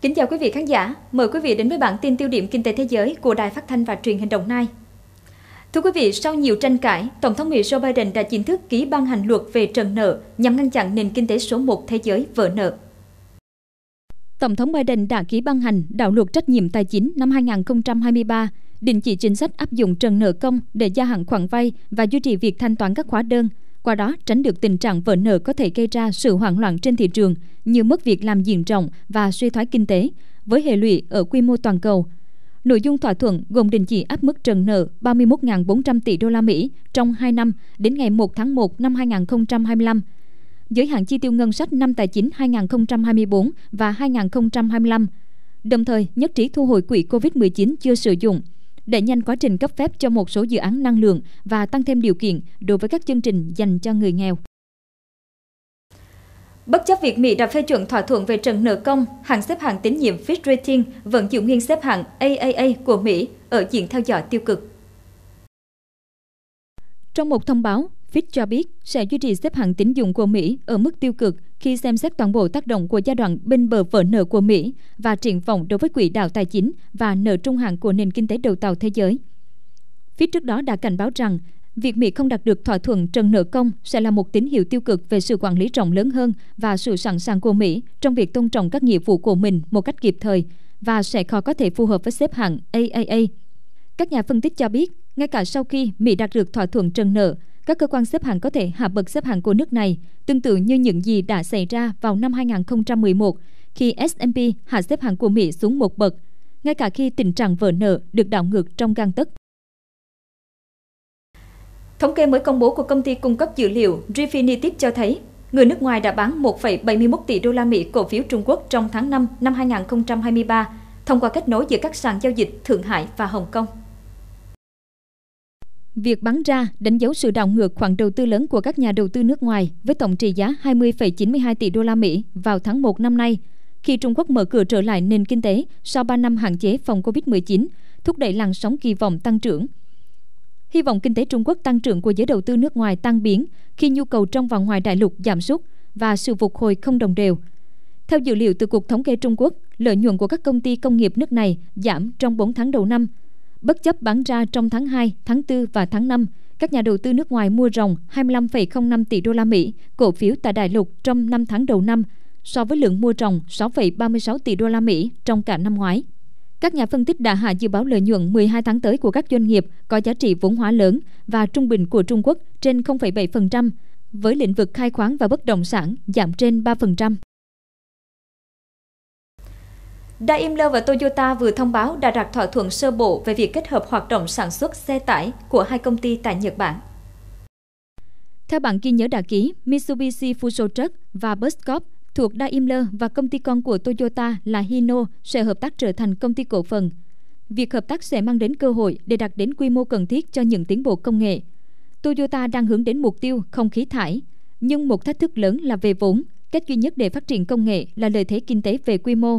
Kính chào quý vị khán giả, mời quý vị đến với bản tin tiêu điểm kinh tế thế giới của Đài Phát thanh và Truyền hình Đồng Nai. Thưa quý vị, sau nhiều tranh cãi, Tổng thống Mỹ Joe Biden đã chính thức ký ban hành luật về trần nợ nhằm ngăn chặn nền kinh tế số 1 thế giới vỡ nợ. Tổng thống Biden đã ký ban hành đạo luật trách nhiệm tài chính năm 2023, định chỉ chính sách áp dụng trần nợ công để gia hạn khoản vay và duy trì việc thanh toán các hóa đơn, qua đó tránh được tình trạng vỡ nợ có thể gây ra sự hoảng loạn trên thị trường như mất việc làm diện rộng và suy thoái kinh tế, với hệ lụy ở quy mô toàn cầu – Nội dung thỏa thuận gồm đình chỉ áp mức trần nợ 31.400 tỷ đô la Mỹ trong 2 năm đến ngày 1 tháng 1 năm 2025, giới hạn chi tiêu ngân sách năm tài chính 2024 và 2025, đồng thời nhất trí thu hồi quỹ COVID-19 chưa sử dụng, đẩy nhanh quá trình cấp phép cho một số dự án năng lượng và tăng thêm điều kiện đối với các chương trình dành cho người nghèo. Bất chấp việc Mỹ đã phê chuẩn thỏa thuận về trần nợ công, hãng xếp hạng tín nhiệm Fitch Rating vẫn giữ nguyên xếp hạng AAA của Mỹ ở diện theo dõi tiêu cực. Trong một thông báo, Fitch cho biết sẽ duy trì xếp hạng tín dụng của Mỹ ở mức tiêu cực khi xem xét toàn bộ tác động của giai đoạn bên bờ vỡ nợ của Mỹ và triển vọng đối với quỹ đạo tài chính và nợ trung hạn của nền kinh tế đầu tàu thế giới. Fitch trước đó đã cảnh báo rằng Việc Mỹ không đạt được thỏa thuận trần nợ công sẽ là một tín hiệu tiêu cực về sự quản lý rộng lớn hơn và sự sẵn sàng của Mỹ trong việc tôn trọng các nghĩa vụ của mình một cách kịp thời và sẽ khó có thể phù hợp với xếp hạng AAA. Các nhà phân tích cho biết, ngay cả sau khi Mỹ đạt được thỏa thuận trần nợ, các cơ quan xếp hạng có thể hạ bậc xếp hạng của nước này, tương tự như những gì đã xảy ra vào năm 2011 khi S&P hạ xếp hạng của Mỹ xuống một bậc, ngay cả khi tình trạng vỡ nợ được đảo ngược trong gang tấc. Thống kê mới công bố của công ty cung cấp dữ liệu Refinitiv cho thấy, người nước ngoài đã bán 1,71 tỷ đô la Mỹ cổ phiếu Trung Quốc trong tháng 5 năm 2023 thông qua kết nối giữa các sàn giao dịch Thượng Hải và Hồng Kông. Việc bán ra đánh dấu sự đảo ngược khoản đầu tư lớn của các nhà đầu tư nước ngoài với tổng trị giá 20,92 tỷ đô la Mỹ vào tháng 1 năm nay, khi Trung Quốc mở cửa trở lại nền kinh tế sau 3 năm hạn chế phòng COVID-19, thúc đẩy làn sóng kỳ vọng tăng trưởng – Hy vọng kinh tế Trung Quốc tăng trưởng của giới đầu tư nước ngoài tăng biến khi nhu cầu trong và ngoài đại lục giảm sút và sự phục hồi không đồng đều. Theo dữ liệu từ Cục Thống kê Trung Quốc, lợi nhuận của các công ty công nghiệp nước này giảm trong 4 tháng đầu năm. Bất chấp bán ra trong tháng 2, tháng 4 và tháng 5, các nhà đầu tư nước ngoài mua ròng 25,05 tỷ đô la Mỹ cổ phiếu tại đại lục trong 5 tháng đầu năm so với lượng mua ròng 6,36 tỷ đô la Mỹ trong cả năm ngoái. Các nhà phân tích đã hạ dự báo lợi nhuận 12 tháng tới của các doanh nghiệp có giá trị vốn hóa lớn và trung bình của Trung Quốc trên 0,7%, với lĩnh vực khai khoáng và bất động sản giảm trên 3%. Daimler và Toyota vừa thông báo đã đạt thỏa thuận sơ bộ về việc kết hợp hoạt động sản xuất xe tải của hai công ty tại Nhật Bản. Theo bản ghi nhớ đã ký, Mitsubishi Fuso Truck và Bus thuộc Daimler và công ty con của Toyota là Hino sẽ hợp tác trở thành công ty cổ phần. Việc hợp tác sẽ mang đến cơ hội để đạt đến quy mô cần thiết cho những tiến bộ công nghệ. Toyota đang hướng đến mục tiêu không khí thải, nhưng một thách thức lớn là về vốn. Cách duy nhất để phát triển công nghệ là lợi thế kinh tế về quy mô.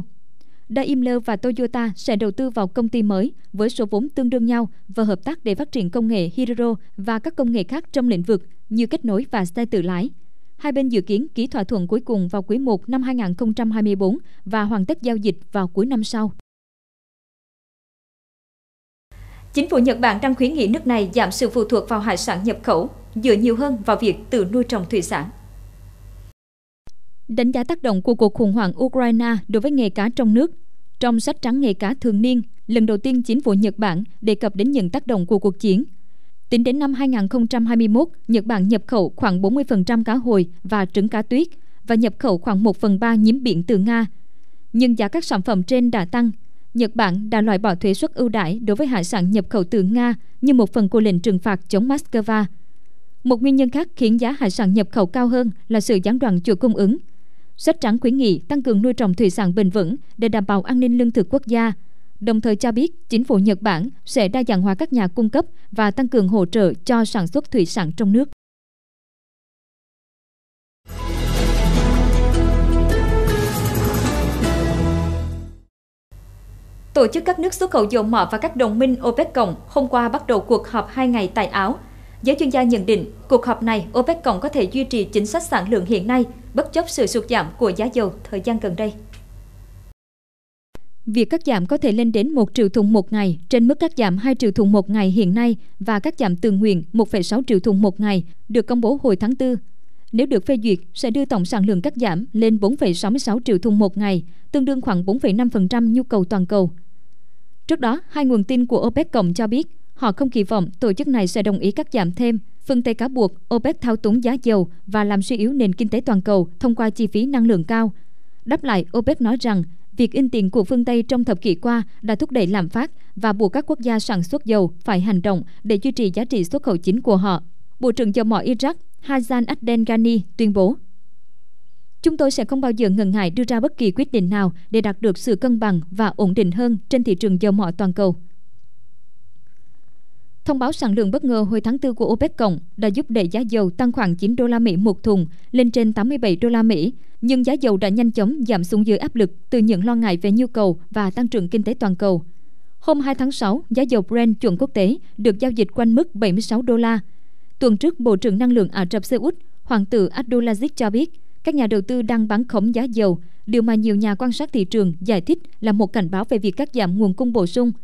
Daimler và Toyota sẽ đầu tư vào công ty mới với số vốn tương đương nhau và hợp tác để phát triển công nghệ hydro và các công nghệ khác trong lĩnh vực như kết nối và xe tự lái, Hai bên dự kiến ký thỏa thuận cuối cùng vào quý 1 năm 2024 và hoàn tất giao dịch vào cuối năm sau. Chính phủ Nhật Bản đang khuyến nghị nước này giảm sự phụ thuộc vào hải sản nhập khẩu, dựa nhiều hơn vào việc tự nuôi trồng thủy sản. Đánh giá tác động của cuộc khủng hoảng Ukraine đối với nghề cá trong nước, trong sách trắng nghề cá thường niên, lần đầu tiên chính phủ Nhật Bản đề cập đến những tác động của cuộc chiến – Tính đến năm 2021, Nhật Bản nhập khẩu khoảng 40% cá hồi và trứng cá tuyết và nhập khẩu khoảng 1 phần 3 nhiễm biển từ Nga. Nhưng giá các sản phẩm trên đã tăng. Nhật Bản đã loại bỏ thuế suất ưu đãi đối với hải sản nhập khẩu từ Nga như một phần của lệnh trừng phạt chống Moscow. Một nguyên nhân khác khiến giá hải sản nhập khẩu cao hơn là sự gián đoạn chuỗi cung ứng. Sách trắng khuyến nghị tăng cường nuôi trồng thủy sản bền vững để đảm bảo an ninh lương thực quốc gia – đồng thời cho biết chính phủ Nhật Bản sẽ đa dạng hóa các nhà cung cấp và tăng cường hỗ trợ cho sản xuất thủy sản trong nước. Tổ chức các nước xuất khẩu dầu mỏ và các đồng minh OPEC cộng hôm qua bắt đầu cuộc họp 2 ngày tại Áo. Giới chuyên gia nhận định, cuộc họp này OPEC cộng có thể duy trì chính sách sản lượng hiện nay bất chấp sự sụt giảm của giá dầu thời gian gần đây. Việc cắt giảm có thể lên đến 1 triệu thùng một ngày trên mức cắt giảm 2 triệu thùng một ngày hiện nay và cắt giảm tự nguyện 1,6 triệu thùng một ngày được công bố hồi tháng 4. Nếu được phê duyệt, sẽ đưa tổng sản lượng cắt giảm lên 4,66 triệu thùng một ngày, tương đương khoảng 4,5% nhu cầu toàn cầu. Trước đó, hai nguồn tin của OPEC Cộng cho biết họ không kỳ vọng tổ chức này sẽ đồng ý cắt giảm thêm. Phương Tây cáo buộc OPEC thao túng giá dầu và làm suy yếu nền kinh tế toàn cầu thông qua chi phí năng lượng cao. Đáp lại, OPEC nói rằng Việc in tiền của phương Tây trong thập kỷ qua đã thúc đẩy lạm phát và buộc các quốc gia sản xuất dầu phải hành động để duy trì giá trị xuất khẩu chính của họ. Bộ trưởng dầu mỏ Iraq Hazan Adel Ghani tuyên bố. Chúng tôi sẽ không bao giờ ngần ngại đưa ra bất kỳ quyết định nào để đạt được sự cân bằng và ổn định hơn trên thị trường dầu mỏ toàn cầu. Thông báo sản lượng bất ngờ hồi tháng 4 của OPEC cộng đã giúp đẩy giá dầu tăng khoảng 9 đô la Mỹ một thùng lên trên 87 đô la Mỹ, nhưng giá dầu đã nhanh chóng giảm xuống dưới áp lực từ những lo ngại về nhu cầu và tăng trưởng kinh tế toàn cầu. Hôm 2 tháng 6, giá dầu Brent chuẩn quốc tế được giao dịch quanh mức 76 đô la. Tuần trước, Bộ trưởng Năng lượng Ả Rập Xê Út, Hoàng tử Abdulaziz cho biết, các nhà đầu tư đang bán khống giá dầu, điều mà nhiều nhà quan sát thị trường giải thích là một cảnh báo về việc cắt giảm nguồn cung bổ sung –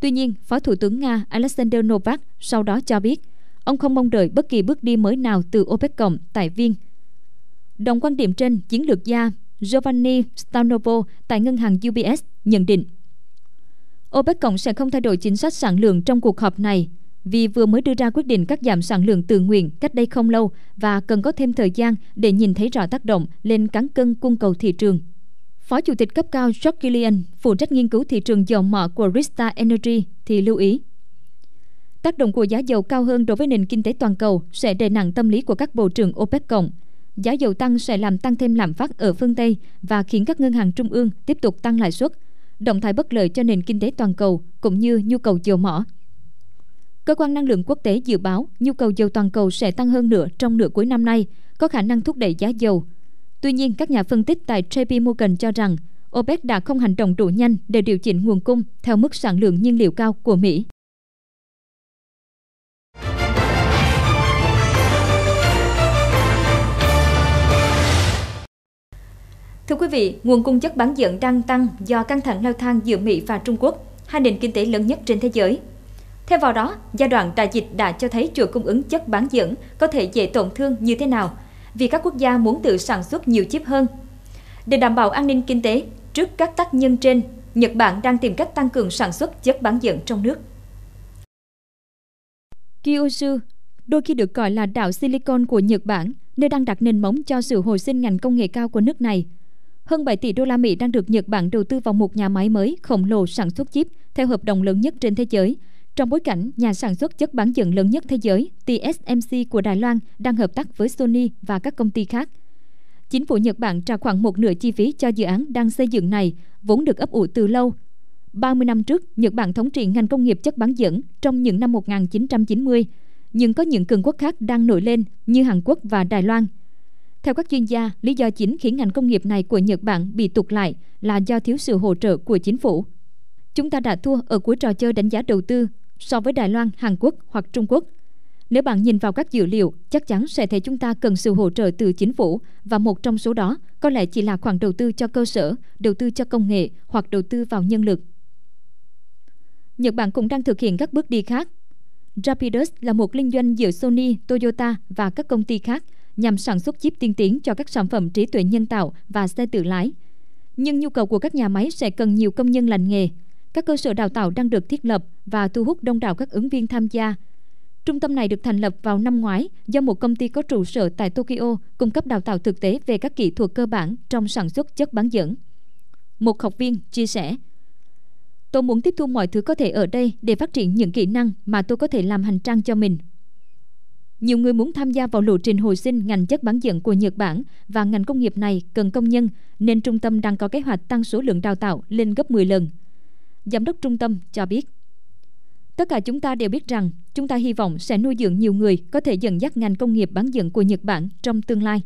Tuy nhiên, Phó Thủ tướng Nga Alexander Novak sau đó cho biết ông không mong đợi bất kỳ bước đi mới nào từ OPEC cộng tại Viên. Đồng quan điểm trên, chiến lược gia Giovanni Stanovo tại ngân hàng UBS nhận định OPEC cộng sẽ không thay đổi chính sách sản lượng trong cuộc họp này vì vừa mới đưa ra quyết định cắt giảm sản lượng tự nguyện cách đây không lâu và cần có thêm thời gian để nhìn thấy rõ tác động lên cán cân cung cầu thị trường. Phó Chủ tịch cấp cao George Gillian, phụ trách nghiên cứu thị trường dầu mỏ của Rista Energy thì lưu ý. Tác động của giá dầu cao hơn đối với nền kinh tế toàn cầu sẽ đè nặng tâm lý của các bộ trưởng OPEC cộng. Giá dầu tăng sẽ làm tăng thêm lạm phát ở phương Tây và khiến các ngân hàng trung ương tiếp tục tăng lãi suất, động thái bất lợi cho nền kinh tế toàn cầu cũng như nhu cầu dầu mỏ. Cơ quan năng lượng quốc tế dự báo nhu cầu dầu toàn cầu sẽ tăng hơn nữa trong nửa cuối năm nay, có khả năng thúc đẩy giá dầu Tuy nhiên, các nhà phân tích tại JP Morgan cho rằng OPEC đã không hành động đủ nhanh để điều chỉnh nguồn cung theo mức sản lượng nhiên liệu cao của Mỹ. Thưa quý vị, nguồn cung chất bán dẫn đang tăng do căng thẳng leo thang giữa Mỹ và Trung Quốc, hai nền kinh tế lớn nhất trên thế giới. Theo vào đó, giai đoạn đại dịch đã cho thấy chuỗi cung ứng chất bán dẫn có thể dễ tổn thương như thế nào – vì các quốc gia muốn tự sản xuất nhiều chip hơn. Để đảm bảo an ninh kinh tế, trước các tác nhân trên, Nhật Bản đang tìm cách tăng cường sản xuất chất bán dẫn trong nước. Kyushu, đôi khi được gọi là đảo silicon của Nhật Bản, nơi đang đặt nền móng cho sự hồi sinh ngành công nghệ cao của nước này. Hơn 7 tỷ đô la Mỹ đang được Nhật Bản đầu tư vào một nhà máy mới khổng lồ sản xuất chip theo hợp đồng lớn nhất trên thế giới – trong bối cảnh nhà sản xuất chất bán dẫn lớn nhất thế giới TSMC của Đài Loan đang hợp tác với Sony và các công ty khác. Chính phủ Nhật Bản trả khoảng một nửa chi phí cho dự án đang xây dựng này, vốn được ấp ủ từ lâu. 30 năm trước, Nhật Bản thống trị ngành công nghiệp chất bán dẫn trong những năm 1990, nhưng có những cường quốc khác đang nổi lên như Hàn Quốc và Đài Loan. Theo các chuyên gia, lý do chính khiến ngành công nghiệp này của Nhật Bản bị tụt lại là do thiếu sự hỗ trợ của chính phủ. Chúng ta đã thua ở cuối trò chơi đánh giá đầu tư so với Đài Loan, Hàn Quốc hoặc Trung Quốc. Nếu bạn nhìn vào các dữ liệu, chắc chắn sẽ thấy chúng ta cần sự hỗ trợ từ chính phủ và một trong số đó có lẽ chỉ là khoản đầu tư cho cơ sở, đầu tư cho công nghệ hoặc đầu tư vào nhân lực. Nhật Bản cũng đang thực hiện các bước đi khác. Rapidus là một liên doanh giữa Sony, Toyota và các công ty khác nhằm sản xuất chip tiên tiến cho các sản phẩm trí tuệ nhân tạo và xe tự lái. Nhưng nhu cầu của các nhà máy sẽ cần nhiều công nhân lành nghề, các cơ sở đào tạo đang được thiết lập và thu hút đông đảo các ứng viên tham gia. Trung tâm này được thành lập vào năm ngoái do một công ty có trụ sở tại Tokyo cung cấp đào tạo thực tế về các kỹ thuật cơ bản trong sản xuất chất bán dẫn. Một học viên chia sẻ, Tôi muốn tiếp thu mọi thứ có thể ở đây để phát triển những kỹ năng mà tôi có thể làm hành trang cho mình. Nhiều người muốn tham gia vào lộ trình hồi sinh ngành chất bán dẫn của Nhật Bản và ngành công nghiệp này cần công nhân, nên trung tâm đang có kế hoạch tăng số lượng đào tạo lên gấp 10 lần giám đốc trung tâm cho biết. Tất cả chúng ta đều biết rằng chúng ta hy vọng sẽ nuôi dưỡng nhiều người có thể dẫn dắt ngành công nghiệp bán dẫn của Nhật Bản trong tương lai.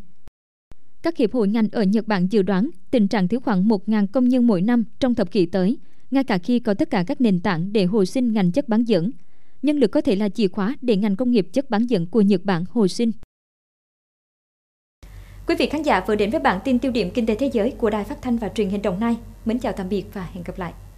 Các hiệp hội ngành ở Nhật Bản dự đoán tình trạng thiếu khoảng 1.000 công nhân mỗi năm trong thập kỷ tới, ngay cả khi có tất cả các nền tảng để hồi sinh ngành chất bán dẫn. Nhân lực có thể là chìa khóa để ngành công nghiệp chất bán dẫn của Nhật Bản hồi sinh. Quý vị khán giả vừa đến với bản tin tiêu điểm kinh tế thế giới của Đài Phát thanh và Truyền hình Đồng Nai. Mến chào tạm biệt và hẹn gặp lại.